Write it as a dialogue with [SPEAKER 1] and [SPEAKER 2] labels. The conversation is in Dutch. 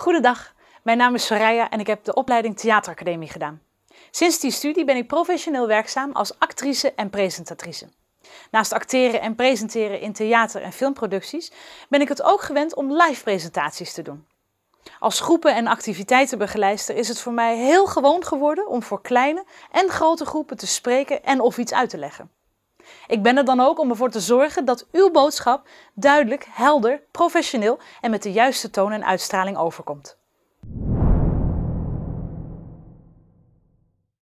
[SPEAKER 1] Goedendag, mijn naam is Soraya en ik heb de opleiding Theateracademie gedaan. Sinds die studie ben ik professioneel werkzaam als actrice en presentatrice. Naast acteren en presenteren in theater- en filmproducties ben ik het ook gewend om live presentaties te doen. Als groepen- en activiteitenbegeleider is het voor mij heel gewoon geworden om voor kleine en grote groepen te spreken en of iets uit te leggen. Ik ben er dan ook om ervoor te zorgen dat uw boodschap duidelijk, helder, professioneel en met de juiste toon en uitstraling overkomt.